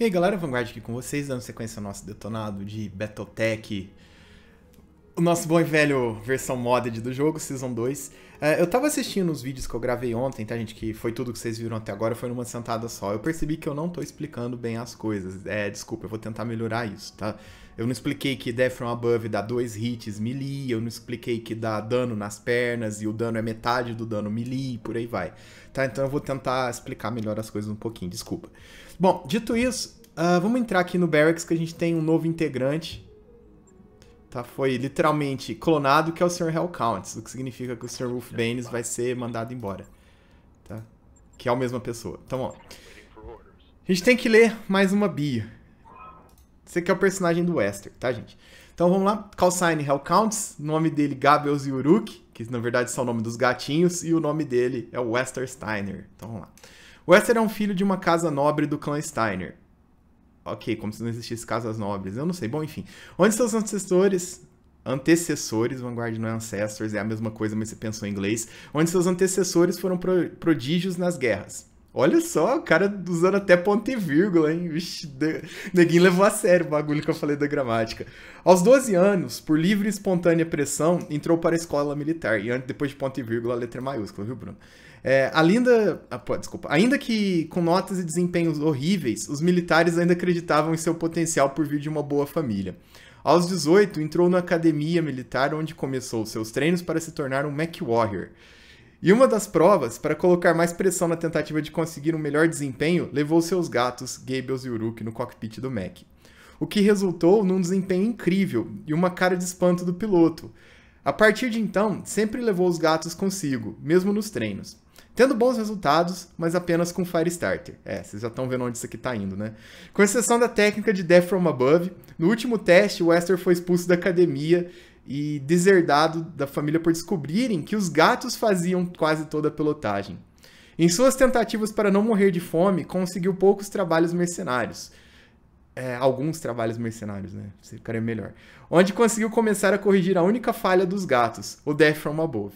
E aí galera, Vanguard aqui com vocês, dando sequência ao nosso detonado de Battletech, o nosso bom e velho versão modded do jogo, Season 2. É, eu tava assistindo os vídeos que eu gravei ontem, tá gente, que foi tudo que vocês viram até agora, foi numa sentada só. Eu percebi que eu não tô explicando bem as coisas, é, desculpa, eu vou tentar melhorar isso, tá? Eu não expliquei que Death From Above dá dois hits melee, eu não expliquei que dá dano nas pernas e o dano é metade do dano melee, por aí vai. Tá, então eu vou tentar explicar melhor as coisas um pouquinho, desculpa. Bom, dito isso, uh, vamos entrar aqui no Barracks que a gente tem um novo integrante. Tá, foi literalmente clonado, que é o Sr. Hellcounts, o que significa que o Sr. Wolf Baines vai ser mandado embora. Tá? Que é a mesma pessoa. Então, ó. A gente tem que ler mais uma bio. Esse aqui é o personagem do Wester, tá, gente? Então vamos lá. Callsign Hellcounts, nome dele Gabels Yuruk, que na verdade são o nome dos gatinhos, e o nome dele é o Wester Steiner. Então vamos lá. Wester é um filho de uma casa nobre do clã Steiner. Ok, como se não existisse casas nobres. Eu não sei. Bom, enfim. Onde seus antecessores? antecessores, vanguarda não é ancestors, é a mesma coisa, mas você pensou em inglês, onde seus antecessores foram pro, prodígios nas guerras. Olha só, o cara usando até ponto e vírgula, hein? Vixe, de... neguinho levou a sério o bagulho que eu falei da gramática. Aos 12 anos, por livre e espontânea pressão, entrou para a escola militar. E antes, depois de ponto e vírgula, a letra maiúscula, viu, Bruno? É, a ah, pô, desculpa. Ainda que com notas e desempenhos horríveis, os militares ainda acreditavam em seu potencial por vir de uma boa família. Aos 18, entrou na academia militar onde começou seus treinos para se tornar um Mac Warrior. E uma das provas, para colocar mais pressão na tentativa de conseguir um melhor desempenho, levou seus gatos, Gables e Uruk, no cockpit do Mac. O que resultou num desempenho incrível e uma cara de espanto do piloto. A partir de então, sempre levou os gatos consigo, mesmo nos treinos tendo bons resultados, mas apenas com Firestarter. É, vocês já estão vendo onde isso aqui está indo, né? Com exceção da técnica de Death From Above, no último teste, Wester foi expulso da academia e deserdado da família por descobrirem que os gatos faziam quase toda a pelotagem. Em suas tentativas para não morrer de fome, conseguiu poucos trabalhos mercenários. É, alguns trabalhos mercenários, né? Você ficaria melhor. Onde conseguiu começar a corrigir a única falha dos gatos, o Death From Above.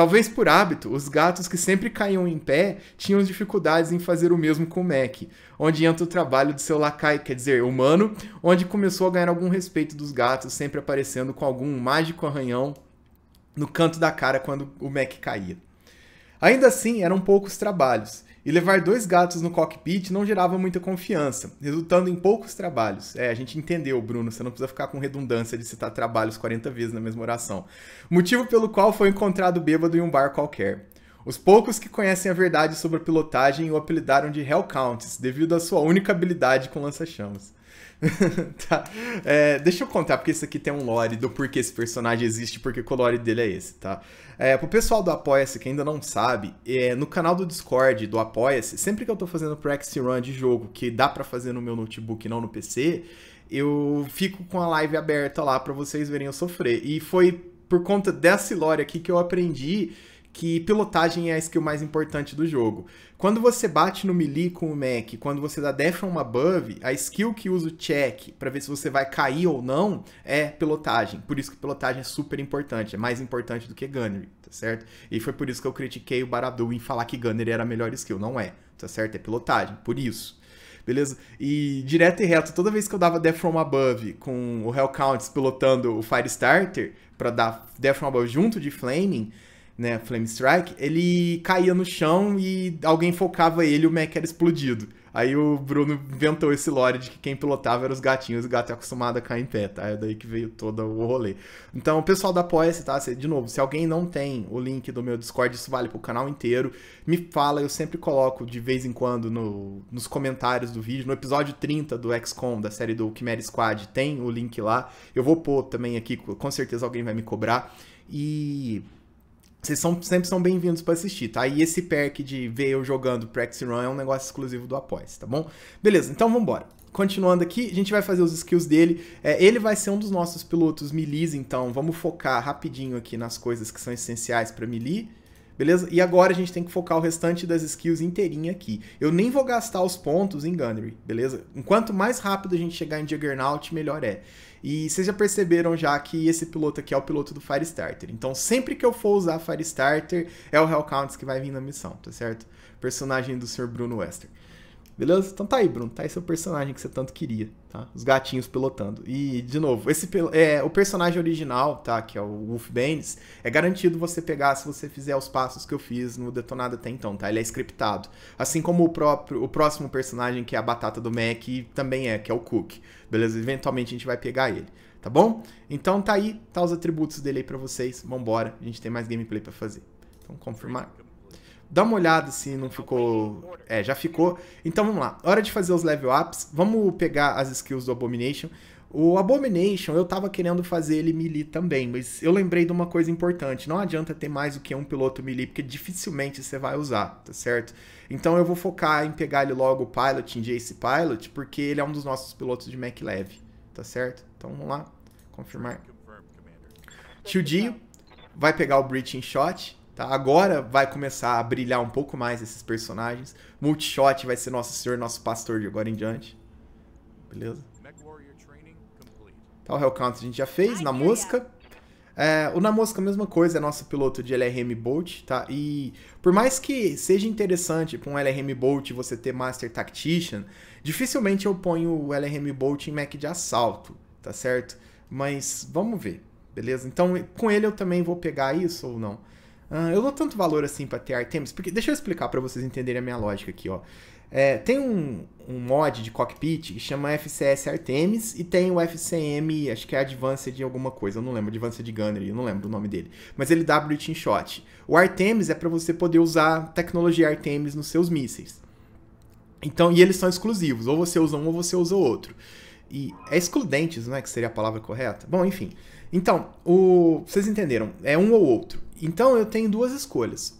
Talvez por hábito, os gatos que sempre caíam em pé tinham dificuldades em fazer o mesmo com o Mac, onde entra o trabalho do seu lacaio, quer dizer, humano, onde começou a ganhar algum respeito dos gatos, sempre aparecendo com algum mágico arranhão no canto da cara quando o Mac caía. Ainda assim, eram poucos trabalhos, e levar dois gatos no cockpit não gerava muita confiança, resultando em poucos trabalhos. É, a gente entendeu, Bruno, você não precisa ficar com redundância de citar trabalhos 40 vezes na mesma oração. Motivo pelo qual foi encontrado bêbado em um bar qualquer. Os poucos que conhecem a verdade sobre a pilotagem o apelidaram de Hell Countess, devido à sua única habilidade com lança-chamas. tá. É, deixa eu contar, porque isso aqui tem um lore do porquê esse personagem existe, porque o lore dele é esse, tá? É, pro pessoal do Apoia-se que ainda não sabe, é, no canal do Discord do Apoia-se, sempre que eu tô fazendo practice run de jogo, que dá para fazer no meu notebook e não no PC, eu fico com a live aberta lá para vocês verem eu sofrer. E foi por conta desse lore aqui que eu aprendi que pilotagem é a skill mais importante do jogo. Quando você bate no melee com o Mac, quando você dá death a uma buff, a skill que usa o check para ver se você vai cair ou não é pilotagem. Por isso que pilotagem é super importante, é mais importante do que gunnery, tá certo? E foi por isso que eu critiquei o Baradu em falar que gunnery era a melhor skill, não é, tá certo? É pilotagem, por isso beleza? E direto e reto, toda vez que eu dava Death From Above com o Hell Counts pilotando o Firestarter para dar Death From Above junto de Flaming, né, Flame Strike, ele caía no chão e alguém focava ele e o mech era explodido. Aí o Bruno inventou esse lore de que quem pilotava eram os gatinhos, o gato é acostumado a cair em pé, tá? É daí que veio todo o rolê. Então, o pessoal da Poesia, tá? De novo, se alguém não tem o link do meu Discord, isso vale pro canal inteiro, me fala, eu sempre coloco de vez em quando no, nos comentários do vídeo, no episódio 30 do XCOM, da série do Chimera Squad, tem o link lá. Eu vou pôr também aqui, com certeza alguém vai me cobrar. E vocês são, sempre são bem-vindos para assistir, tá? E esse perk de ver eu jogando Practice Run é um negócio exclusivo do Após, tá bom? Beleza, então vamos embora continuando aqui, a gente vai fazer os skills dele. É, ele vai ser um dos nossos pilotos melee, então vamos focar rapidinho aqui nas coisas que são essenciais para melee. Beleza? E agora a gente tem que focar o restante das skills inteirinha aqui. Eu nem vou gastar os pontos em Gunnery, beleza? Enquanto mais rápido a gente chegar em Juggernaut, melhor é. E vocês já perceberam já que esse piloto aqui é o piloto do Firestarter. Então sempre que eu for usar Firestarter, é o Hellcounts que vai vir na missão, tá certo? Personagem do Sr. Bruno Wester. Beleza? Então tá aí, Bruno. Tá aí seu personagem que você tanto queria, tá? Os gatinhos pilotando. E, de novo, esse é, o personagem original, tá? Que é o Wolf Baines, é garantido você pegar se você fizer os passos que eu fiz no Detonado até então, tá? Ele é scriptado. Assim como o próprio, o próximo personagem, que é a batata do Mac, também é, que é o Cook. Beleza? Eventualmente a gente vai pegar ele, tá bom? Então tá aí, tá os atributos dele aí pra vocês. Vambora, a gente tem mais gameplay pra fazer. Então confirmar. Dá uma olhada se não ficou... É, já ficou. Então vamos lá. Hora de fazer os level ups. Vamos pegar as skills do Abomination. O Abomination, eu tava querendo fazer ele melee também, mas eu lembrei de uma coisa importante. Não adianta ter mais do que um piloto melee, porque dificilmente você vai usar, tá certo? Então eu vou focar em pegar ele logo Pilot, em Jace Pilot, porque ele é um dos nossos pilotos de Mac Leve, tá certo? Então vamos lá, confirmar. Tio Dio vai pegar o Breaching Shot. Tá? Agora vai começar a brilhar um pouco mais esses personagens. Multishot vai ser nosso senhor, nosso pastor de agora em diante. Beleza? Tá, o Hellcount a gente já fez, na mosca. É, o na a mesma coisa, é nosso piloto de LRM Bolt, tá? E por mais que seja interessante para um LRM Bolt você ter Master Tactician, dificilmente eu ponho o LRM Bolt em mac de assalto, tá certo? Mas vamos ver, beleza? Então com ele eu também vou pegar isso ou não? Ah, eu dou tanto valor assim pra ter Artemis, porque deixa eu explicar para vocês entenderem a minha lógica aqui, ó. É, tem um, um, mod de cockpit que chama FCS Artemis e tem o FCM, acho que é Advanced de alguma coisa, eu não lembro, Advanced gunner eu não lembro o nome dele, mas ele dá Breaching Shot. O Artemis é para você poder usar tecnologia Artemis nos seus mísseis. Então, e eles são exclusivos, ou você usa um ou você usa outro. E é excludentes, não é que seria a palavra correta? Bom, enfim. Então, o, vocês entenderam, é um ou outro. Então eu tenho duas escolhas.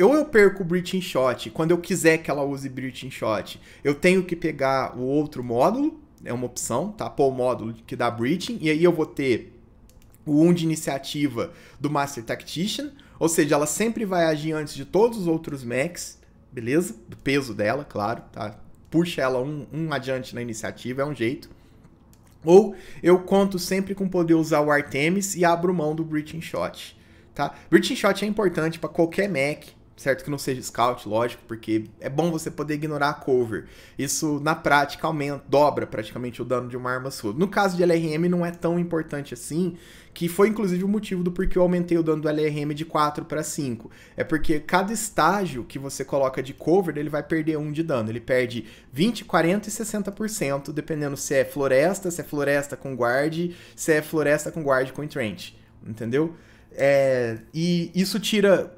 Ou eu perco o Breaching Shot, quando eu quiser que ela use Breaching Shot, eu tenho que pegar o outro módulo, é uma opção, tá? Pô, o módulo que dá Breaching, e aí eu vou ter o 1 um de iniciativa do Master Tactician, ou seja, ela sempre vai agir antes de todos os outros mechs, beleza? Do peso dela, claro, tá? Puxa ela um, um adiante na iniciativa, é um jeito. Ou eu conto sempre com poder usar o Artemis e abro mão do Breaching Shot tá? Virgin Shot é importante para qualquer Mac, certo? Que não seja Scout, lógico, porque é bom você poder ignorar a cover. Isso, na prática, aumenta, dobra praticamente o dano de uma arma sua. No caso de LRM, não é tão importante assim, que foi inclusive o motivo do porquê eu aumentei o dano do LRM de 4 para 5. É porque cada estágio que você coloca de cover, ele vai perder um de dano. Ele perde 20, 40 e 60%, dependendo se é floresta, se é floresta com guard, se é floresta com guard com trench, entendeu? É, e isso tira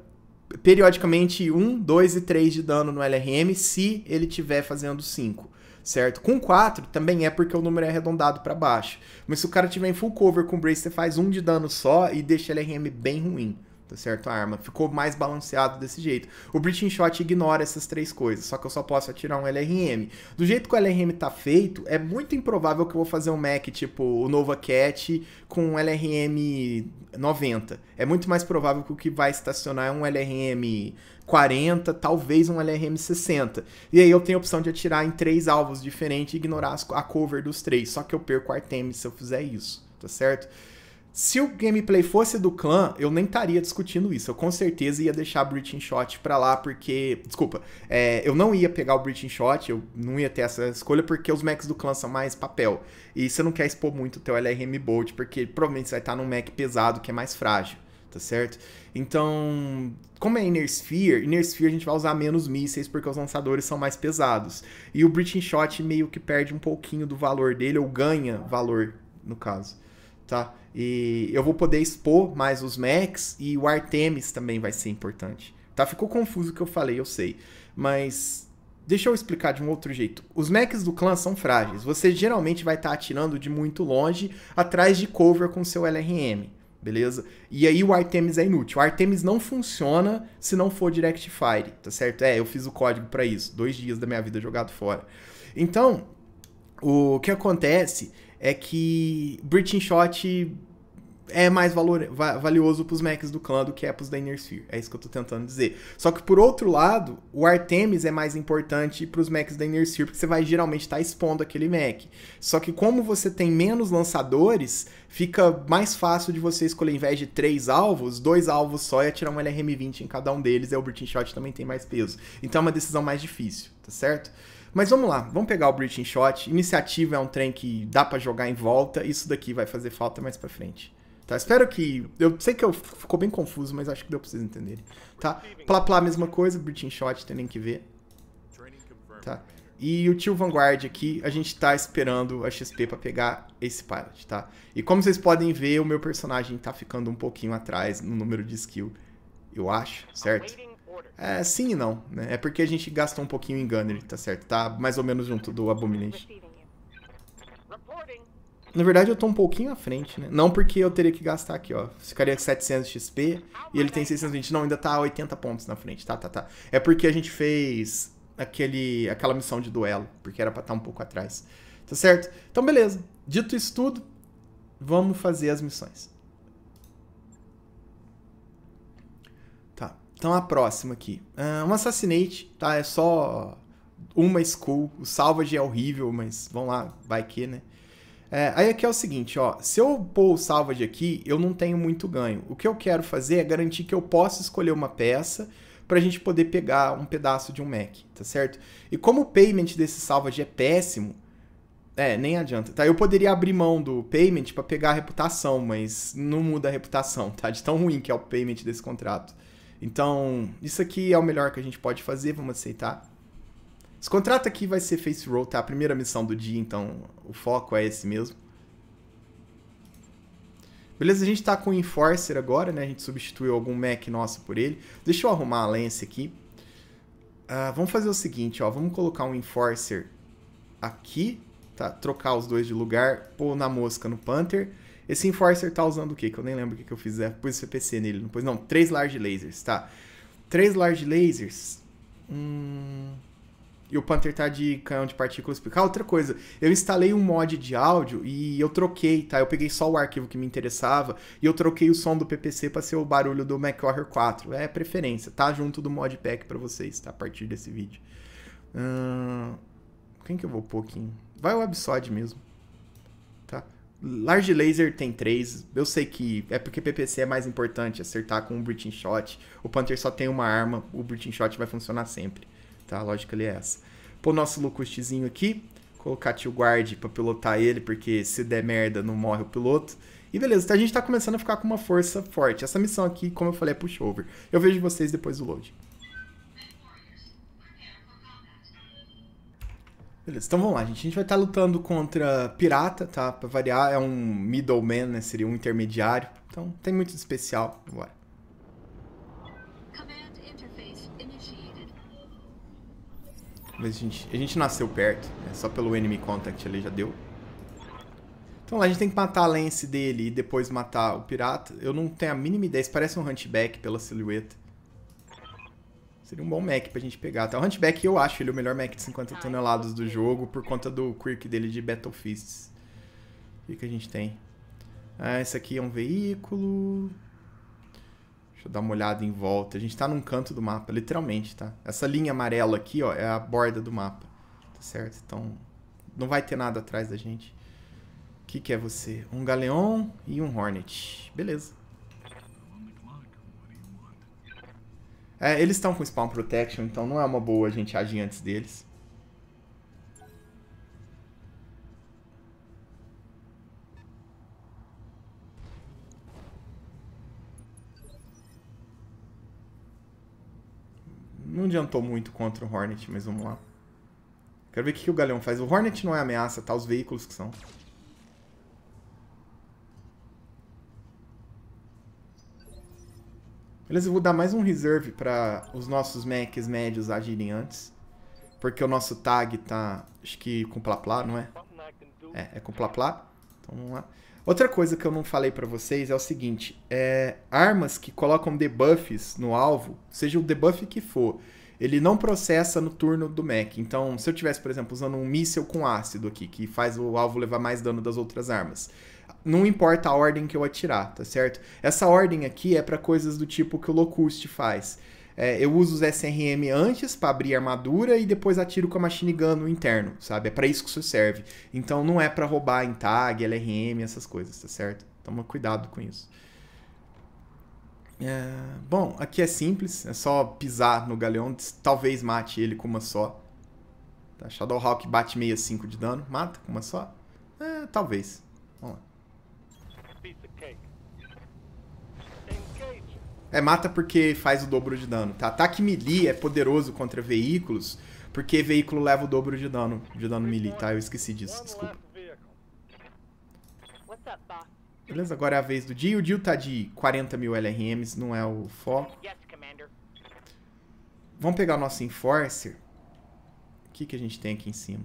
periodicamente 1, 2 e 3 de dano no LRM se ele tiver fazendo 5 certo? Com 4 também é porque o número é arredondado para baixo. Mas se o cara tiver em full cover com o Brace, você faz 1 de dano só e deixa o LRM bem ruim tá certo? A arma ficou mais balanceado desse jeito. O Breaching Shot ignora essas três coisas, só que eu só posso atirar um LRM. Do jeito que o LRM tá feito, é muito improvável que eu vou fazer um mac tipo o Nova Cat com um LRM 90. É muito mais provável que o que vai estacionar é um LRM 40, talvez um LRM 60. E aí eu tenho a opção de atirar em três alvos diferentes e ignorar a cover dos três. Só que eu perco o Artemis se eu fizer isso, tá certo? Se o gameplay fosse do clã, eu nem estaria discutindo isso. Eu com certeza ia deixar a Breaching Shot pra lá, porque. Desculpa, é, eu não ia pegar o Breaching Shot, eu não ia ter essa escolha, porque os mechs do clã são mais papel. E você não quer expor muito o teu LRM Bolt, porque provavelmente você vai estar num mech pesado que é mais frágil, tá certo? Então, como é Inner Sphere, Inner Sphere a gente vai usar menos mísseis porque os lançadores são mais pesados. E o Breaching Shot meio que perde um pouquinho do valor dele, ou ganha valor, no caso tá? E eu vou poder expor mais os Macs e o Artemis também vai ser importante, tá? Ficou confuso o que eu falei, eu sei, mas deixa eu explicar de um outro jeito. Os Macs do clã são frágeis. Você geralmente vai estar tá atirando de muito longe atrás de cover com seu LRM, beleza? E aí o Artemis é inútil. O Artemis não funciona se não for Direct Fire, tá certo? É, eu fiz o código para isso, dois dias da minha vida jogado fora. Então, o que acontece é que Breaching Shot é mais valor, valioso pros mechs do clã do que é pros da Inner Sphere. É isso que eu tô tentando dizer. Só que, por outro lado, o Artemis é mais importante pros mechs da Inner Sphere, porque você vai geralmente estar tá expondo aquele mech. Só que como você tem menos lançadores, fica mais fácil de você escolher, ao invés de três alvos, dois alvos só e atirar um LRM-20 em cada um deles. E é o Britin Shot também tem mais peso. Então é uma decisão mais difícil, tá certo? Mas vamos lá, vamos pegar o Breaching Shot. Iniciativa é um trem que dá para jogar em volta. Isso daqui vai fazer falta mais para frente. Tá, espero que... Eu sei que eu ficou bem confuso, mas acho que deu pra vocês entenderem. Tá? Plá Plá, mesma coisa. Breaching Shot, tem nem que ver. Tá? E o tio Vanguard aqui, a gente tá esperando a XP para pegar esse pilot, tá? E como vocês podem ver, o meu personagem tá ficando um pouquinho atrás no número de skill, eu acho, certo? É, sim e não. Né? É porque a gente gastou um pouquinho em Gunnery, tá certo? Tá mais ou menos junto do Abomination. Na verdade, eu tô um pouquinho à frente, né? Não porque eu teria que gastar aqui, ó. Ficaria 700 XP e ele tem 620. Não, ainda tá 80 pontos na frente. Tá, tá, tá. É porque a gente fez aquele, aquela missão de duelo, porque era pra estar tá um pouco atrás. Tá certo? Então, beleza. Dito isso tudo, vamos fazer as missões. Então a próxima aqui. Uh, um Assassinate, tá? É só uma school. O Salvage é horrível, mas vamos lá, vai que, né? É, aí aqui é o seguinte, ó. Se eu pôr o Salvage aqui, eu não tenho muito ganho. O que eu quero fazer é garantir que eu possa escolher uma peça para a gente poder pegar um pedaço de um Mac, tá certo? E como o payment desse Salvage é péssimo, é, nem adianta, tá? Eu poderia abrir mão do payment para pegar a reputação, mas não muda a reputação, tá? De tão ruim que é o payment desse contrato. Então, isso aqui é o melhor que a gente pode fazer, vamos aceitar. Esse contrato aqui vai ser face roll, tá? A primeira missão do dia, então o foco é esse mesmo. Beleza, a gente tá com o Enforcer agora, né? A gente substituiu algum mech nosso por ele. Deixa eu arrumar a lance aqui. Uh, vamos fazer o seguinte, ó. Vamos colocar um Enforcer aqui, tá? Trocar os dois de lugar, pôr na mosca no Panther. Esse Enforcer tá usando o quê? Que eu nem lembro o que, que eu fiz. É, pus CPC nele, não pus. Não, três large lasers, tá. Três large lasers. Hum... E o Panther tá de canhão de partículas. Ah, outra coisa, eu instalei um mod de áudio e eu troquei, tá? Eu peguei só o arquivo que me interessava e eu troquei o som do PPC para ser o barulho do MacWarrior 4. É preferência, tá? Junto do modpack para vocês, tá? A partir desse vídeo. Hum... Quem que eu vou pôr aqui? Vai o Websod mesmo. Large Laser tem três. Eu sei que é porque PPC é mais importante, acertar com o Breaching Shot. O Panther só tem uma arma, o Breaching Shot vai funcionar sempre. Tá? A lógica ali é essa. Pô nosso Locustezinho aqui. Colocar Tio Guard pra pilotar ele, porque se der merda não morre o piloto. E beleza, a gente tá começando a ficar com uma força forte. Essa missão aqui, como eu falei, é pushover. Eu vejo vocês depois do load. Beleza, então vamos lá, gente. A gente vai estar lutando contra pirata, tá? Pra variar, é um middleman, né? Seria um intermediário. Então, tem muito de especial. Bora. Mas a gente, a gente nasceu perto, né? Só pelo enemy contact ali já deu. Então lá a gente tem que matar a lance dele e depois matar o pirata. Eu não tenho a mínima ideia, isso parece um hunchback pela silhueta. Seria um bom Mac pra gente pegar. Tá? O Hunchback eu acho ele o melhor Mac de 50 ah, toneladas do jogo por conta do quirk dele de Battle Fists. O que, que a gente tem? Ah, esse aqui é um veículo. Deixa eu dar uma olhada em volta. A gente tá num canto do mapa, literalmente, tá? Essa linha amarela aqui, ó, é a borda do mapa. Tá certo? Então, não vai ter nada atrás da gente. O que, que é você? Um galeão e um Hornet. Beleza. É, eles estão com spawn protection, então não é uma boa a gente agir antes deles. Não adiantou muito contra o Hornet, mas vamos lá. Quero ver o que, o Galeão faz. O Hornet não é ameaça, tá? Os veículos que são. Beleza, eu vou dar mais um reserve para os nossos mechs médios agirem antes. Porque o nosso tag tá, acho que com plaplá, não é? É, é com plaplá. Então vamos lá. Outra coisa que eu não falei para vocês é o seguinte, é, armas que colocam debuffs no alvo, seja o debuff que for, ele não processa no turno do mech. Então, se eu tivesse, por exemplo, usando um míssil com ácido aqui, que faz o alvo levar mais dano das outras armas, não importa a ordem que eu atirar, tá certo? Essa ordem aqui é para coisas do tipo que o Locust faz. É, eu uso os SRM antes para abrir armadura e depois atiro com a machine gun no interno, sabe? É para isso que isso serve. Então não é para roubar em tag, LRM, essas coisas, tá certo? Toma cuidado com isso. É, bom, aqui é simples, é só pisar no galeão, talvez mate ele com uma só. Tá, Shadowhawk bate 65 de dano, mata com uma só? É, talvez. Vamos lá. É, mata porque faz o dobro de dano, tá? Ataque melee é poderoso contra veículos, porque veículo leva o dobro de dano, de dano melee, tá? Eu esqueci disso, desculpa. Beleza, agora é a vez do Dio. O Dio tá de 40 mil LRMs, não é o foco. Vamos pegar o nosso Enforcer. O que, que a gente tem aqui em cima?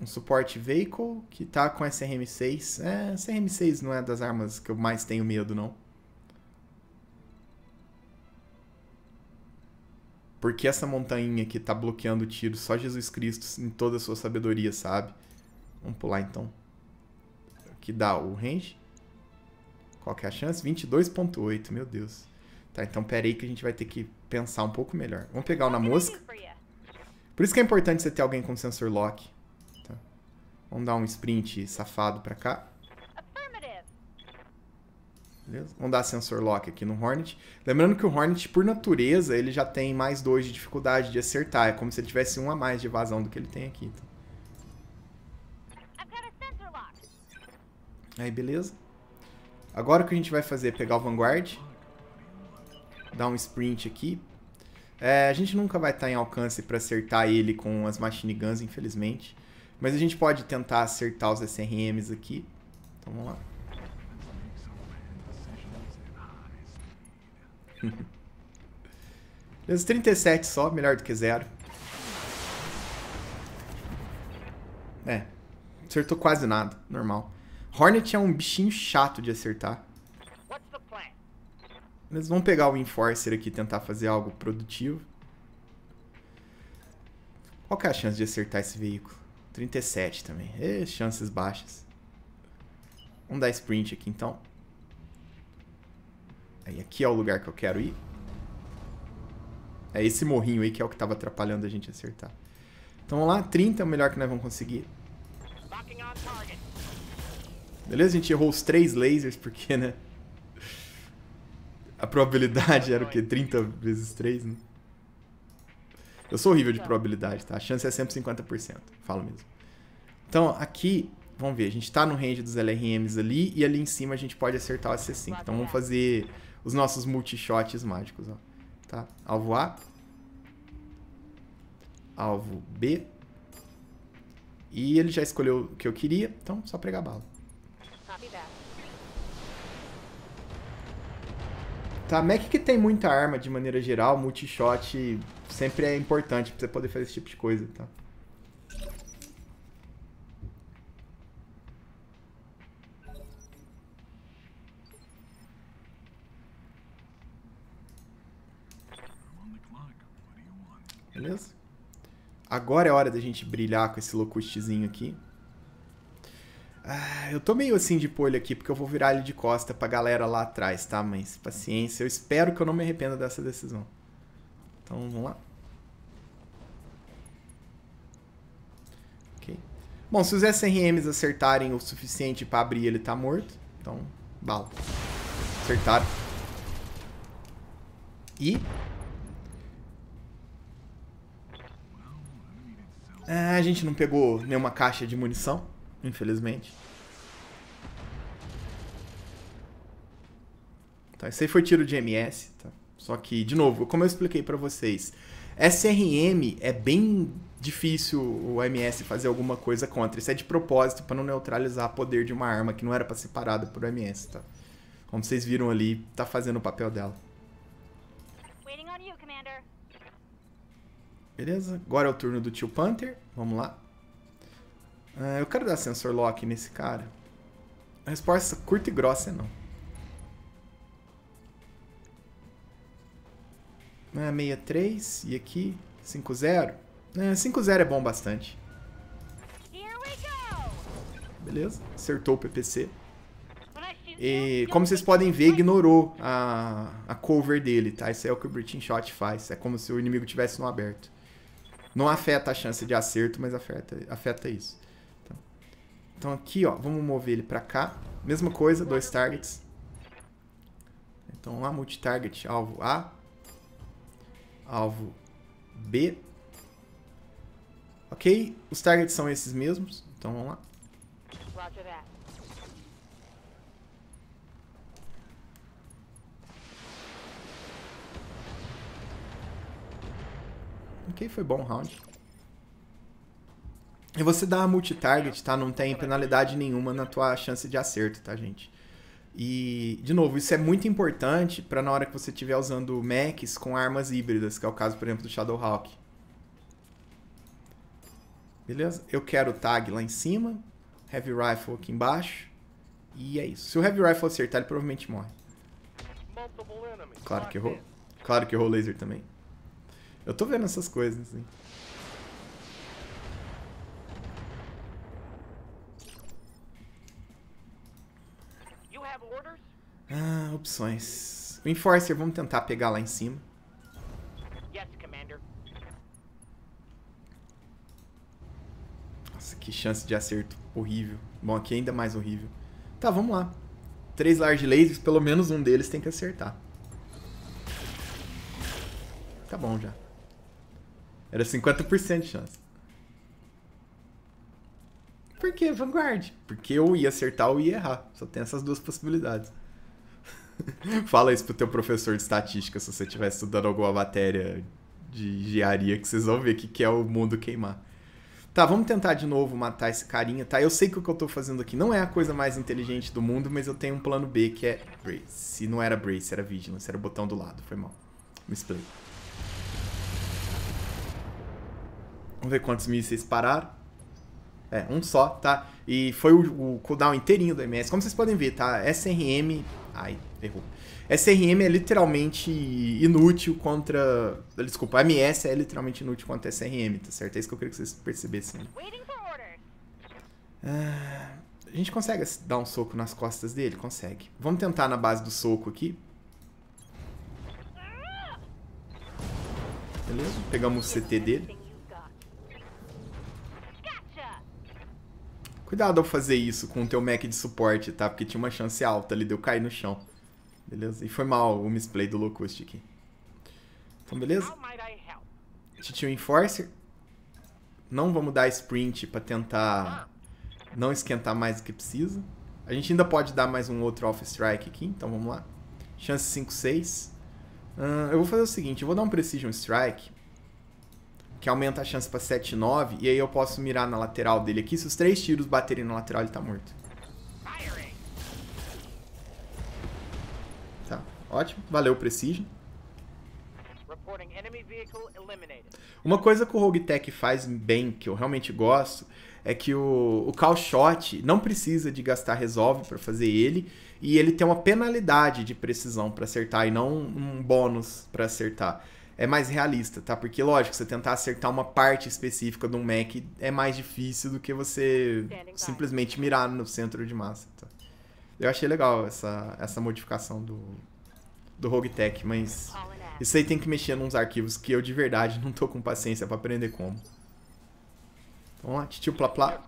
Um suporte Vehicle, que tá com SRM6. É, SRM6 não é das armas que eu mais tenho medo, não. Porque essa montanha que tá bloqueando o tiro, só Jesus Cristo em toda a sua sabedoria, sabe? Vamos pular então. Que dá o range? Qual que é a chance? 22.8, meu Deus. Tá, então pera aí que a gente vai ter que pensar um pouco melhor. Vamos pegar o na mosca. Por isso que é importante você ter alguém com sensor lock. Tá. Vamos dar um sprint safado pra cá. Beleza? Vamos dar sensor lock aqui no Hornet. Lembrando que o Hornet, por natureza, ele já tem mais 2 de dificuldade de acertar. É como se ele tivesse um a mais de evasão do que ele tem aqui. Então. Aí, beleza. Agora o que a gente vai fazer é pegar o Vanguard. Dar um sprint aqui. É, a gente nunca vai estar tá em alcance para acertar ele com as Machine Guns, infelizmente. Mas a gente pode tentar acertar os SRMs aqui. Então, vamos lá. Menos 37 só, melhor do que zero. É. Acertou quase nada, normal. Hornet é um bichinho chato de acertar. vamos pegar o Enforcer aqui e tentar fazer algo produtivo. Qual que é a chance de acertar esse veículo? 37 também. E chances baixas. Vamos dar sprint aqui então. Aí aqui é o lugar que eu quero ir. É esse morrinho aí que é o que estava atrapalhando a gente acertar. Então vamos lá, 30 é o melhor que nós vamos conseguir. Beleza, a gente errou os três lasers, porque, né? A probabilidade era o quê? 30 vezes 3, né? Eu sou horrível de probabilidade, tá? A chance é sempre falo mesmo. Então, aqui, vamos ver, a gente tá no range dos LRMs ali, e ali em cima a gente pode acertar o AC5. Então vamos fazer os nossos multishots mágicos, ó. Tá? Alvo A. Alvo B. E ele já escolheu o que eu queria, então só pregar bala. Tá, Mac que tem muita arma de maneira geral, multishot sempre é importante pra você poder fazer esse tipo de coisa, tá? beleza? Agora é hora da gente brilhar com esse locustezinho aqui. Ah, eu tô meio assim de polho aqui, porque eu vou virar ele de costa pra galera lá atrás, tá? Mas paciência, eu espero que eu não me arrependa dessa decisão. Então, vamos lá. Ok. Bom, se os SRMs acertarem o suficiente pra abrir, ele tá morto. Então, bala. Acertaram. E É, a gente não pegou nenhuma caixa de munição, infelizmente. Tá, esse aí foi tiro de MS, tá? Só que, de novo, como eu expliquei para vocês, SRM é bem difícil o MS fazer alguma coisa contra. Isso é de propósito para não neutralizar o poder de uma arma que não era para ser parada por MS, tá? Como vocês viram ali, tá fazendo o papel dela. Waiting on you, Commander. Beleza? Agora é o turno do tio Panther. Vamos lá. Uh, eu quero dar sensor lock nesse cara. A resposta curta e grossa é não. Uh, 63 é e aqui 50. Uh, 5-0 é bom bastante. Beleza? Acertou o PPC. E como vocês podem ver, ignorou a, a cover dele, tá? Isso é o que o Britin Shot faz. É como se o inimigo tivesse no aberto. Não afeta a chance de acerto, mas afeta, afeta isso. Então, então aqui, ó, vamos mover ele para cá. Mesma coisa, dois targets. Então lá, multi-target, alvo A. Alvo B. Ok? Os targets são esses mesmos. Então vamos lá. Roger that. Ok, foi bom o round. E você dá a multi-target, tá? Não tem penalidade nenhuma na tua chance de acerto, tá, gente? E, de novo, isso é muito importante para na hora que você estiver usando mechs com armas híbridas, que é o caso, por exemplo, do Shadowhawk. Beleza? Eu quero o tag lá em cima, Heavy Rifle aqui embaixo, e é isso. Se o Heavy Rifle acertar, ele provavelmente morre. Claro que errou. Claro que errou o laser também. Eu tô vendo essas coisas, assim. Ah, opções. O Enforcer, vamos tentar pegar lá em cima. Nossa, que chance de acerto horrível. Bom, aqui é ainda mais horrível. Tá, vamos lá. Três large lasers, pelo menos um deles tem que acertar. Tá bom já. Era 50% de chance. Por que Vanguard? Porque eu ia acertar ou ia errar. Só tem essas duas possibilidades. Fala isso pro teu professor de estatística se você estiver estudando alguma matéria de engenharia, que vocês vão ver o que, que é o mundo queimar. Tá, vamos tentar de novo matar esse carinha, tá? Eu sei que o que eu tô fazendo aqui não é a coisa mais inteligente do mundo, mas eu tenho um plano B que é Brace. Se não era Brace, era Vigilance, era o botão do lado, foi mal. Me explica. Vamos ver quantos mísseis pararam. É, um só, tá? E foi o, o cooldown inteirinho do MS. Como vocês podem ver, tá? SRM... Ai, errou. SRM é literalmente inútil contra... Desculpa, MS é literalmente inútil contra SRM, tá certo? É isso que eu queria que vocês percebessem. Ah, a gente consegue dar um soco nas costas dele? Consegue. Vamos tentar na base do soco aqui. Beleza? Pegamos o CT dele. Cuidado ao fazer isso com o teu Mac de suporte, tá? Porque tinha uma chance alta ali de eu cair no chão. Beleza? E foi mal o misplay do Locust aqui. Então, beleza? Titio Enforcer. Não vamos dar sprint pra tentar não esquentar mais do que precisa. A gente ainda pode dar mais um outro Off Strike aqui, então vamos lá. Chance 5, 6. eu vou fazer o seguinte, eu vou dar um Precision Strike que aumenta a chance pra 7, 9, e aí eu posso mirar na lateral dele aqui. Se os três tiros baterem na lateral, ele tá morto. Tá, ótimo. Valeu, Precision. Uma coisa que o Rogue Tech faz bem, que eu realmente gosto, é que o, o call shot não precisa de gastar resolve para fazer ele, e ele tem uma penalidade de precisão para acertar e não um bônus para acertar é mais realista, tá? Porque, lógico, você tentar acertar uma parte específica de um Mac é mais difícil do que você é, simplesmente mirar no centro de massa. Tá? Eu achei legal essa, essa modificação do, do Rogue Tech, mas né? isso aí tem que mexer nos arquivos que eu de verdade não tô com paciência para aprender como. Vamos lá, titio plá plá.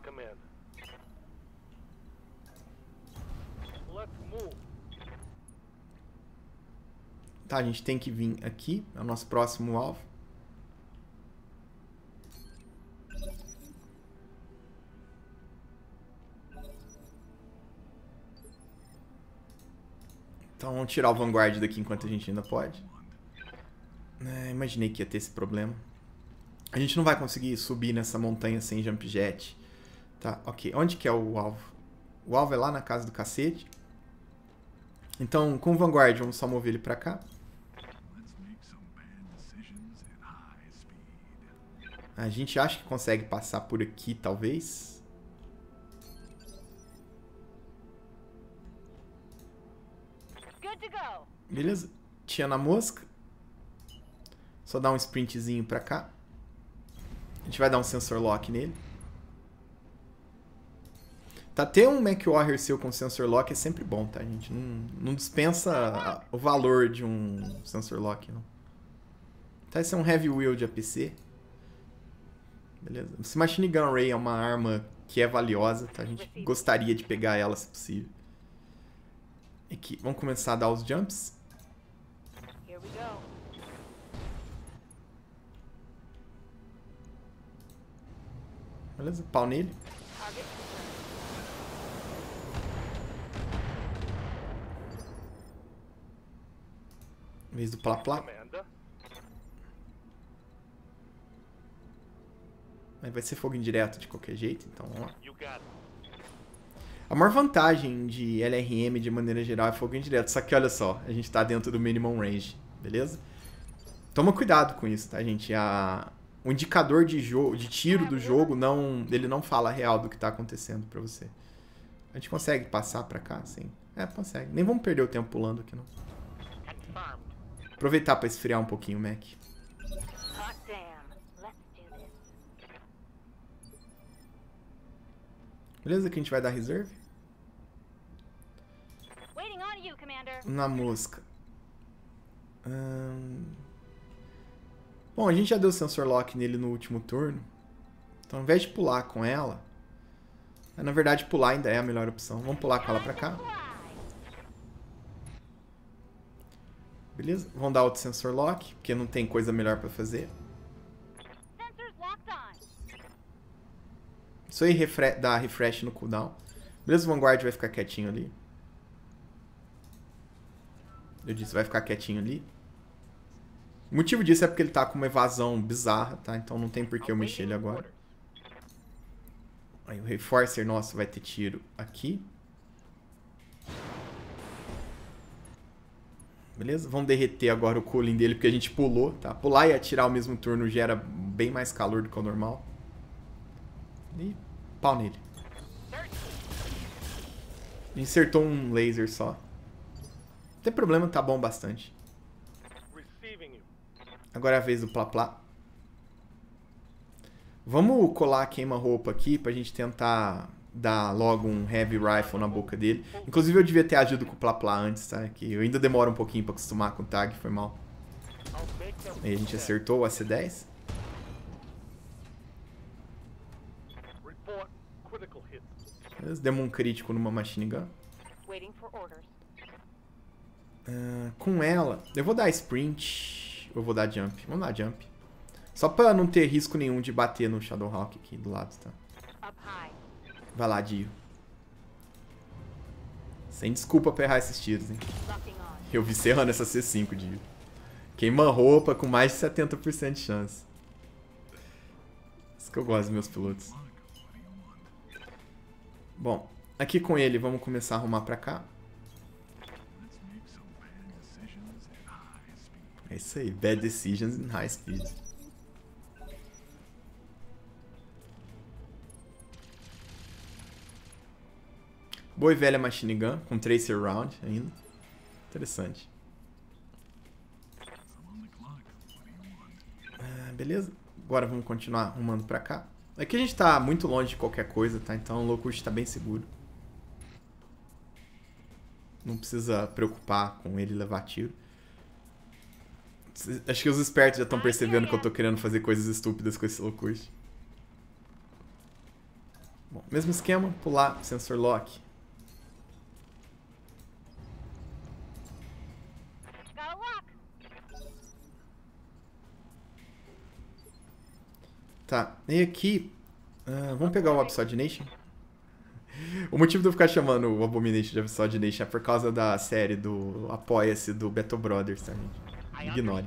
Tá, a gente tem que vir aqui, é o nosso próximo alvo. Então vamos tirar o Vanguard daqui enquanto a gente ainda pode. É, imaginei que ia ter esse problema. A gente não vai conseguir subir nessa montanha sem jump jet. Tá, ok. Onde que é o alvo? O alvo é lá na casa do cacete. Então, com o Vanguard, vamos só mover ele pra cá. A gente acha que consegue passar por aqui, talvez? Beleza. Tinha na mosca. Só dar um sprintzinho pra cá. A gente vai dar um sensor lock nele. Tá, ter um MacWarrior seu com sensor lock é sempre bom, tá, gente? Não, não dispensa o valor de um sensor lock, não. Tá, esse é um Heavy Wield APC. Beleza. Esse Machine Gun Ray é uma arma que é valiosa, tá? A gente gostaria de pegar ela se possível. Aqui, vamos começar a dar os jumps. Beleza, pau nele. Em vez do plá-plá. Mas vai ser fogo indireto de qualquer jeito, então vamos lá. A maior vantagem de LRM de maneira geral é fogo indireto. Só que olha só, a gente tá dentro do minimum range, beleza? Toma cuidado com isso, tá, gente? A... O indicador de, de tiro do jogo, não, ele não fala real do que tá acontecendo pra você. A gente consegue passar pra cá, sim? É, consegue. Nem vamos perder o tempo pulando aqui, não. Aproveitar pra esfriar um pouquinho o Mac. Beleza que a gente vai dar reserve? Na mosca. Hum... Bom, a gente já deu sensor lock nele no último turno. Então, ao invés de pular com ela... É, na verdade, pular ainda é a melhor opção. Vamos pular com ela pra cá. Beleza? Vamos dar outro sensor lock, porque não tem coisa melhor pra fazer. Se eu refre dar refresh no cooldown. Beleza, o Vanguard vai ficar quietinho ali. Eu disse, vai ficar quietinho ali. O motivo disso é porque ele tá com uma evasão bizarra, tá? Então não tem por que eu mexer ele agora. Aí o Reforcer nosso vai ter tiro aqui. Beleza? Vamos derreter agora o cooling dele, porque a gente pulou, tá? Pular e atirar ao mesmo turno gera bem mais calor do que o normal. E Pau nele. Insertou um laser só. Não tem problema, tá bom bastante. Agora é a vez do Plá-Plá. Vamos colar a queima-roupa aqui pra gente tentar dar logo um heavy rifle na boca dele. Inclusive eu devia ter agido com o Plá-Plá antes, tá? Que eu ainda demoro um pouquinho pra acostumar com o tag, foi mal. Aí a gente acertou o AC-10. Beleza, demos um crítico numa machine gun. Uh, com ela, eu vou dar sprint, eu vou dar jump. Vamos dar jump. Só pra não ter risco nenhum de bater no Shadowhawk aqui do lado, tá? Vai lá, Dio. Sem desculpa pra errar esses tiros, hein? Eu vi você errando essa C5, Dio. Queima roupa com mais de 70% de chance. Isso que eu gosto dos meus pilotos. Bom, aqui com ele vamos começar a arrumar pra cá. É isso aí, bad decisions in high speed. Boa e velha machine gun, com tracer round ainda. Interessante. Ah, beleza, agora vamos continuar arrumando pra cá. Aqui é a gente tá muito longe de qualquer coisa, tá? Então o Locust tá bem seguro. Não precisa preocupar com ele levar tiro. Acho que os espertos já estão percebendo que eu tô querendo fazer coisas estúpidas com esse Locust. Bom, mesmo esquema, pular sensor lock. Tá, e aqui, uh, vamos pegar o Absurd Nation? O motivo de eu ficar chamando o Abomination de Absurd Nation é por causa da série do Apoia-se do Battle Brothers, tá, gente? Ignore.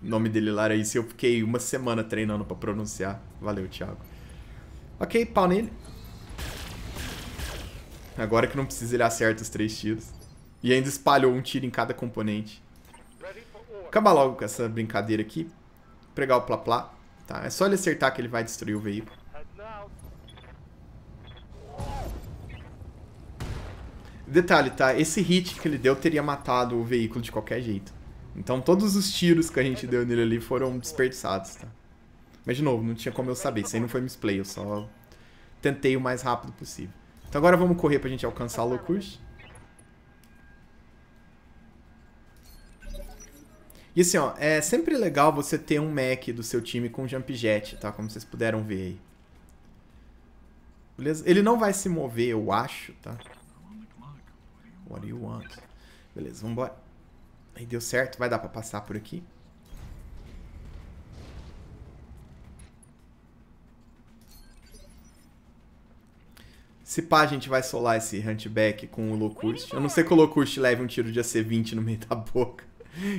O nome dele lá era isso eu fiquei uma semana treinando pra pronunciar. Valeu, Thiago. Ok, pau nele. Agora que não precisa, ele acerta os três tiros. E ainda espalhou um tiro em cada componente. Acaba logo com essa brincadeira aqui. pregar o Plaplá. pla Tá, é só ele acertar que ele vai destruir o veículo. Detalhe, tá? Esse hit que ele deu teria matado o veículo de qualquer jeito. Então todos os tiros que a gente deu nele ali foram desperdiçados, tá? Mas de novo, não tinha como eu saber. Isso aí não foi misplay, eu só tentei o mais rápido possível. Então agora vamos correr pra gente alcançar o Locust. E assim, ó, é sempre legal você ter um mech do seu time com jump jet, tá? Como vocês puderam ver aí. Beleza? Ele não vai se mover, eu acho, tá? What do you want? Beleza, vambora. Aí deu certo, vai dar pra passar por aqui. Se pá, a gente vai solar esse Hunchback com o Locust. Eu não sei que o Locust leve um tiro de AC-20 no meio da boca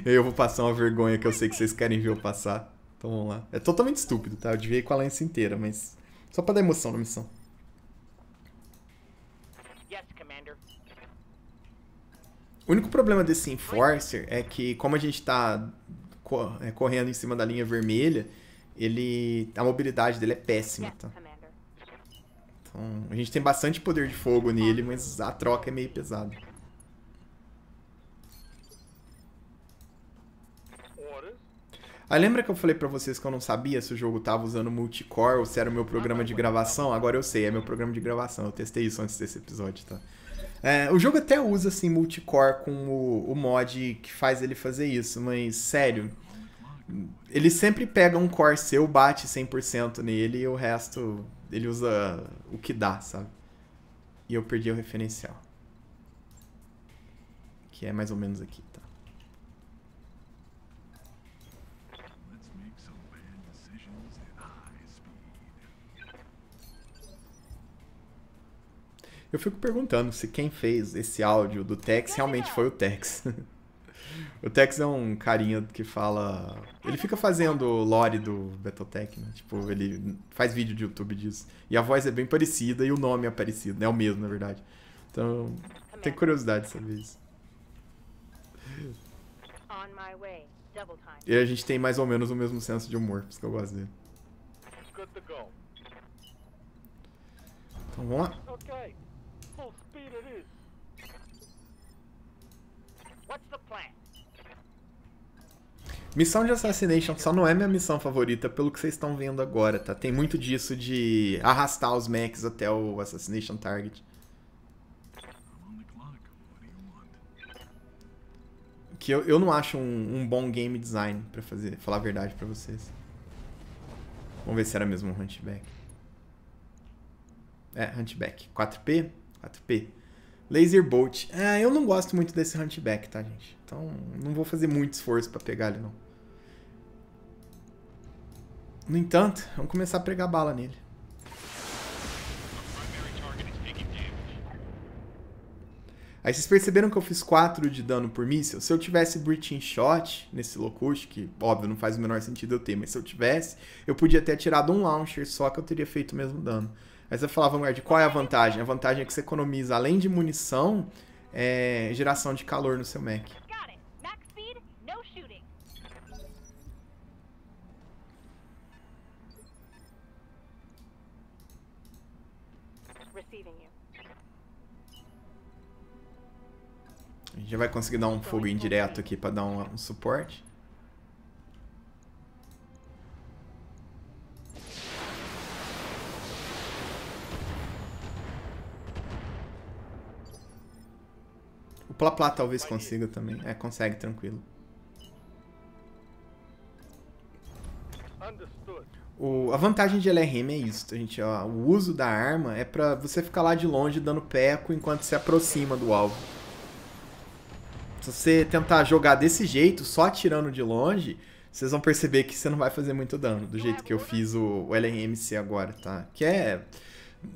eu vou passar uma vergonha que eu sei que vocês querem ver eu passar. Então vamos lá. É totalmente estúpido, tá? Eu devia ir com a lança inteira, mas. Só pra dar emoção na missão. O único problema desse Enforcer é que, como a gente tá é, correndo em cima da linha vermelha, ele. a mobilidade dele é péssima, tá? Então, a gente tem bastante poder de fogo nele, mas a troca é meio pesada. Aí lembra que eu falei para vocês que eu não sabia se o jogo tava usando multicore ou se era o meu programa de gravação? Agora eu sei, é meu programa de gravação. Eu testei isso antes desse episódio, tá? É, o jogo até usa, assim, multicore com o, o mod que faz ele fazer isso, mas, sério, ele sempre pega um core seu, bate 100% nele e o resto ele usa o que dá, sabe? E eu perdi o referencial. Que é mais ou menos aqui. Eu fico perguntando se quem fez esse áudio do Tex realmente é. foi o Tex. o Tex é um carinha que fala. Ele fica fazendo lore do Betotech, né? Tipo, ele faz vídeo de YouTube disso. E a voz é bem parecida e o nome é parecido, né? É o mesmo, na verdade. Então, é tenho curiosidade de saber isso. E a gente tem mais ou menos o mesmo senso de humor, por isso que eu gosto dele. Então vamos lá. Missão de Assassination só não é minha missão favorita, pelo que vocês estão vendo agora, tá? Tem muito disso de arrastar os mechs até o Assassination Target. Que eu, eu não acho um, um bom game design, pra fazer, falar a verdade pra vocês. Vamos ver se era mesmo um Hunchback. É, Hunchback. 4P? 4P. Laser Bolt. Ah, eu não gosto muito desse Hunchback, tá, gente? Então, não vou fazer muito esforço pra pegar ele, não. No entanto, vamos começar a pregar bala nele. Aí vocês perceberam que eu fiz 4 de dano por míssil? Se eu tivesse Breaching Shot nesse Locust, que óbvio não faz o menor sentido eu ter, mas se eu tivesse, eu podia ter tirado um Launcher só que eu teria feito o mesmo dano. Mas você falava, Vanguard, qual é a vantagem? A vantagem é que você economiza, além de munição, é, geração de calor no seu Mac. A gente já vai conseguir dar um fogo indireto aqui para dar um, um suporte. O Plá talvez consiga também. É, consegue, tranquilo. O, a vantagem de LRM é isso, a gente, ó, o uso da arma é pra você ficar lá de longe dando peco enquanto se aproxima do alvo. Se você tentar jogar desse jeito, só atirando de longe, vocês vão perceber que você não vai fazer muito dano, do jeito que eu fiz o, o LRMC agora, tá? Que é...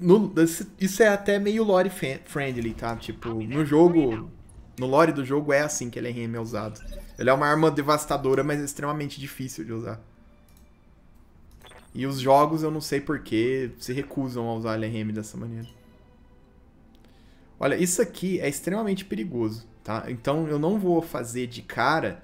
No, isso é até meio lore friendly, tá? Tipo, no jogo no lore do jogo é assim que ele é usado. Ele é uma arma devastadora, mas extremamente difícil de usar. E os jogos, eu não sei porquê, se recusam a usar LRM dessa maneira. Olha, isso aqui é extremamente perigoso, tá? Então eu não vou fazer de cara,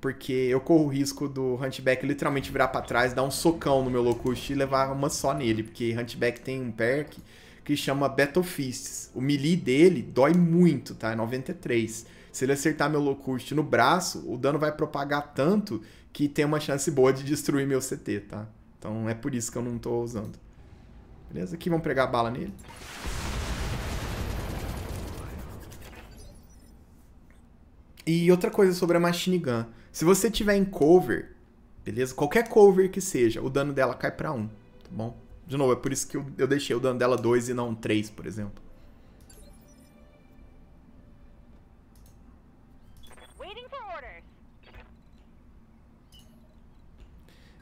porque eu corro o risco do Hunchback literalmente virar para trás, dar um socão no meu Locust e levar uma só nele, porque Hunchback tem um perk que chama Battle Fists. O melee dele dói muito, tá? É 93. Se ele acertar meu Locust no braço, o dano vai propagar tanto que tem uma chance boa de destruir meu CT, tá? Então é por isso que eu não tô usando. Beleza? Aqui vamos pregar bala nele. E outra coisa sobre a Machine Gun. Se você tiver em cover, beleza? Qualquer cover que seja, o dano dela cai pra 1, tá bom? De novo, é por isso que eu, eu deixei o dano dela 2 e não 3, por exemplo.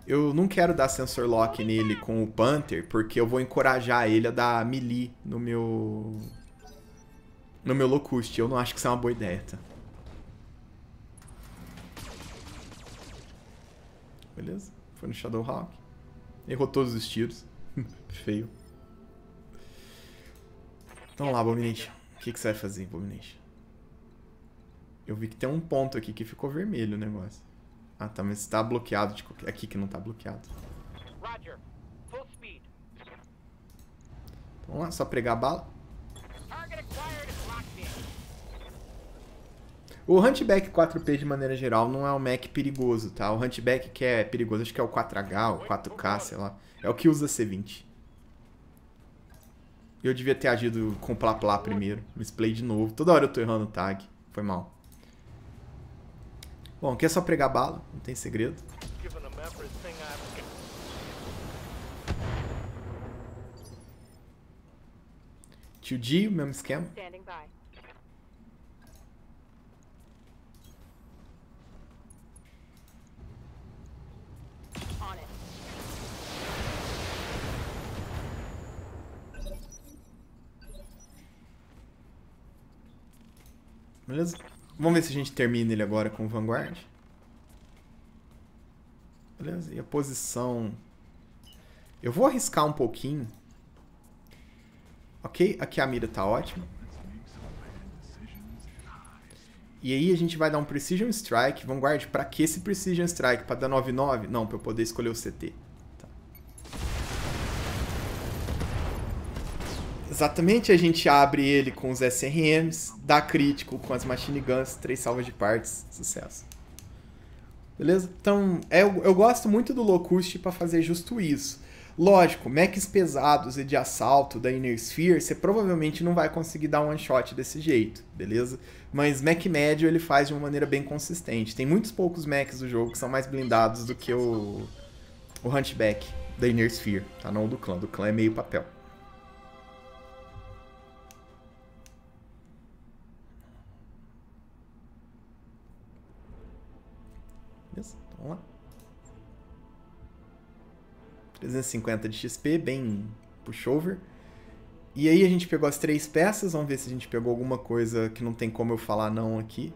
Eu não quero dar sensor lock nele com o Panther, porque eu vou encorajar ele a dar melee no meu... No meu Locust. Eu não acho que isso é uma boa ideia, tá? Beleza. Foi no Shadowhawk. Errou todos os tiros. Feio. Então lá, Abomination. O que, que você vai fazer, Abomination? Eu vi que tem um ponto aqui que ficou vermelho o negócio. Ah, tá, mas tá bloqueado de qualquer... Aqui que não tá bloqueado. Roger. Full speed. vamos então lá, só pregar a bala. O Huntback 4P, de maneira geral, não é um Mac perigoso, tá? O Huntback que é perigoso, acho que é o 4H, o 4K, sei lá. É o que usa C20. Eu devia ter agido com plá-plá primeiro. Misplay de novo. Toda hora eu tô errando o tag. Foi mal. Bom, aqui é só pregar bala. Não tem segredo. Tio G, mesmo esquema. Beleza? Vamos ver se a gente termina ele agora com o Vanguard. Beleza? E a posição... Eu vou arriscar um pouquinho. Ok? Aqui a mira tá ótima. E aí a gente vai dar um Precision Strike. Vanguard, pra que esse Precision Strike? Pra dar 9-9? Não, pra eu poder escolher o CT. Exatamente, a gente abre ele com os SRMs, dá crítico com as machine guns, três salvas de partes, sucesso. Beleza? Então, é, eu, eu gosto muito do Locust para fazer justo isso. Lógico, mechs pesados e de assalto da Inner Sphere, você provavelmente não vai conseguir dar one shot desse jeito, beleza? Mas mech médio ele faz de uma maneira bem consistente. Tem muitos poucos mechs do jogo que são mais blindados do que o, o Hunchback da Inner Sphere, tá? Não o do clã, do clã é meio papel. Vamos lá. 350 de XP, bem pushover. E aí a gente pegou as três peças, vamos ver se a gente pegou alguma coisa que não tem como eu falar não aqui.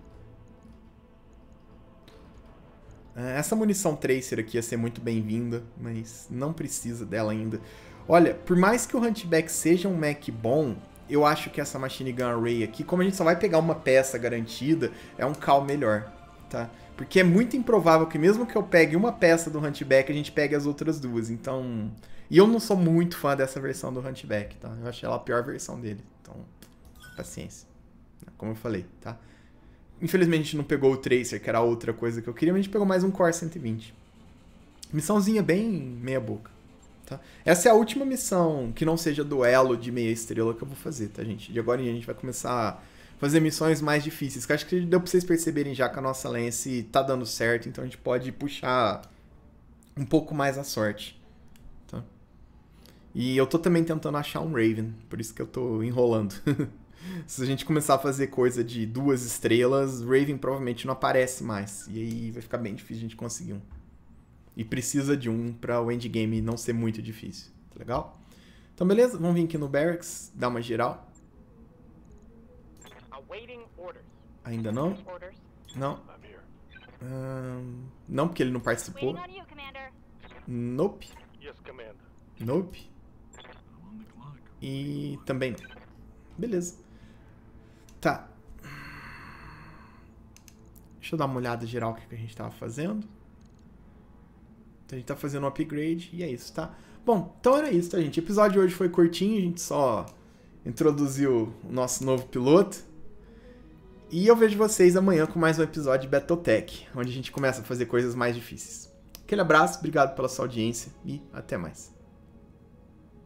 É, essa munição Tracer aqui ia ser muito bem-vinda, mas não precisa dela ainda. Olha, por mais que o Huntback seja um mech bom, eu acho que essa Machine Gun Array aqui, como a gente só vai pegar uma peça garantida, é um cal melhor tá? Porque é muito improvável que mesmo que eu pegue uma peça do Hunchback, a gente pegue as outras duas. Então, e eu não sou muito fã dessa versão do Hunchback, tá? Eu achei ela a pior versão dele. Então, paciência. Né? Como eu falei, tá? Infelizmente a gente não pegou o Tracer, que era outra coisa que eu queria, mas a gente pegou mais um Core 120. Missãozinha bem meia boca. Tá? Essa é a última missão que não seja duelo de meia estrela que eu vou fazer, tá, gente? De agora em diante a gente vai começar fazer missões mais difíceis. Que acho que deu pra vocês perceberem já que a nossa lance tá dando certo, então a gente pode puxar um pouco mais a sorte. Tá? E eu tô também tentando achar um Raven, por isso que eu tô enrolando. Se a gente começar a fazer coisa de duas estrelas, Raven provavelmente não aparece mais. E aí vai ficar bem difícil a gente conseguir um. E precisa de um para o endgame não ser muito difícil. Tá legal? Então beleza, vamos vir aqui no Barracks, dar uma geral. Ainda não? Não. não, porque ele não participou. Nope. Nope. E também não. Beleza. Tá. Deixa eu dar uma olhada geral o que a gente estava fazendo. Então a gente tá fazendo um upgrade e é isso, tá? Bom, então era isso, tá, gente? O episódio de hoje foi curtinho, a gente só introduziu o nosso novo piloto. E eu vejo vocês amanhã com mais um episódio de Betotech, onde a gente começa a fazer coisas mais difíceis. Aquele abraço, obrigado pela sua audiência e até mais.